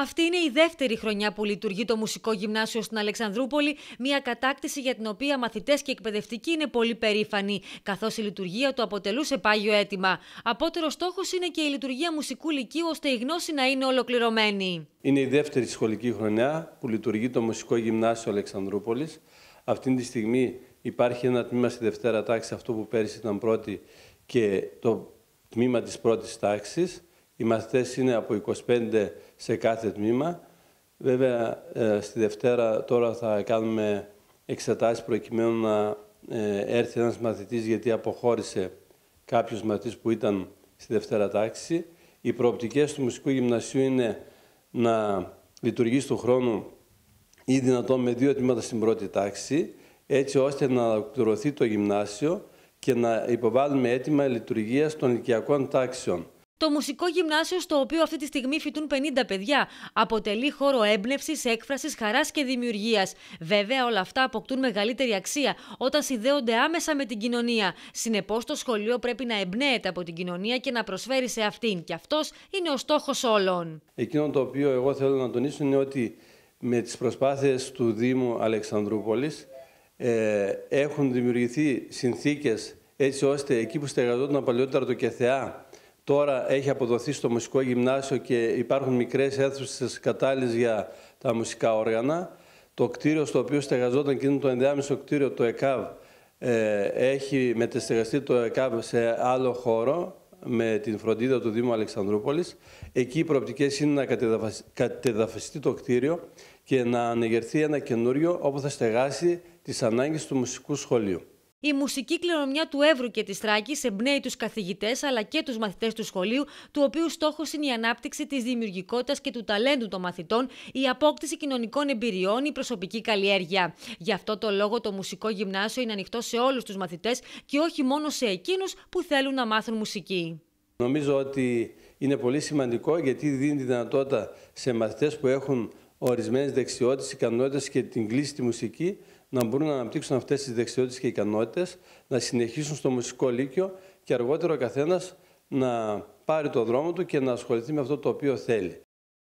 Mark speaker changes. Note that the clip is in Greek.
Speaker 1: Αυτή είναι η δεύτερη χρονιά που λειτουργεί το Μουσικό Γυμνάσιο στην Αλεξανδρούπολη, μια κατάκτηση για την οποία μαθητές και εκπαιδευτικοί είναι πολύ περήφανοι, καθώς η λειτουργία του αποτελούσε πάγιο αίτημα. Απότερος στόχος είναι και η λειτουργία μουσικού λυκείου, ώστε η γνώση να είναι ολοκληρωμένη.
Speaker 2: Είναι η δεύτερη σχολική χρονιά που λειτουργεί το Μουσικό Γυμνάσιο Αλεξανδρούπολης. Αυτή τη στιγμή υπάρχει ένα τμήμα στη Δευτέρα τάξη, αυτό που πέρυσι ήταν πρώτη, και το τμήμα της πρώτης τάξης. Οι μαθητές είναι από 25 σε κάθε τμήμα. Βέβαια, ε, στη Δευτέρα τώρα θα κάνουμε εξετάσεις προκειμένου να ε, έρθει ένας μαθητής γιατί αποχώρησε κάποιος μαθητής που ήταν στη Δευτέρα τάξη. Οι προοπτικές του Μουσικού Γυμνασίου είναι να λειτουργήσει του χρόνου ή δυνατόν με δύο τμήματα στην πρώτη τάξη, έτσι ώστε να ολοκληρωθεί το γυμνάσιο και να υποβάλουμε αίτημα λειτουργίας των ηλικιακών τάξεων.
Speaker 1: Το μουσικό γυμνάσιο, στο οποίο αυτή τη στιγμή φοιτούν 50 παιδιά, αποτελεί χώρο έμπνευσης, έκφρασης, χαράς και δημιουργίας. Βέβαια, όλα αυτά αποκτούν μεγαλύτερη αξία όταν συνδέονται άμεσα με την κοινωνία. Συνεπώς, το σχολείο πρέπει να εμπνέεται από την κοινωνία και να προσφέρει σε αυτήν. Και αυτός είναι ο στόχος όλων.
Speaker 2: Εκείνο το οποίο εγώ θέλω να τονίσω είναι ότι με τις προσπάθειες του Δήμου Αλεξανδρούπολης ε, έχουν δημιουργηθεί συνθήκες έτσι ώστε εκεί που στεγαζόταν παλιότερα το ΚΕΘΕΑ Τώρα έχει αποδοθεί στο μουσικό γυμνάσιο και υπάρχουν μικρές αίθουσες κατάλληλες για τα μουσικά όργανα. Το κτίριο στο οποίο στεγαζόταν και είναι το ενδιάμεσο κτίριο, το ΕΚΑΒ, ε, έχει μετεστεγαστεί το ΕΚΑΒ σε άλλο χώρο με την φροντίδα του Δήμου Αλεξανδρούπολης. Εκεί οι προοπτικές είναι να κατεδαφιστεί το κτίριο και να ανεγερθεί ένα καινούριο όπου θα στεγάσει τις ανάγκες του μουσικού σχολείου.
Speaker 1: Η μουσική κληρονομιά του Εύρου και της Τράκης εμπνέει τους καθηγητές αλλά και τους μαθητές του σχολείου, του οποίου στόχος είναι η ανάπτυξη της δημιουργικότητας και του ταλέντου των μαθητών, η απόκτηση κοινωνικών εμπειριών, η προσωπική καλλιέργεια. Γι' αυτό το λόγο το μουσικό γυμνάσιο είναι ανοιχτό σε όλους τους μαθητές και όχι μόνο σε εκείνους που θέλουν να μάθουν μουσική.
Speaker 2: Νομίζω ότι είναι πολύ σημαντικό γιατί δίνει τη δυνατότητα σε μαθητές που έχουν ορισμένες δεξιότητες, ικανότητες και την κλίση τη μουσική να μπορούν να αναπτύξουν αυτές τις δεξιότητες και ικανότητες, να συνεχίσουν στο μουσικό λύκειο και αργότερα ο καθένας να πάρει το δρόμο του και να ασχοληθεί με αυτό το οποίο θέλει.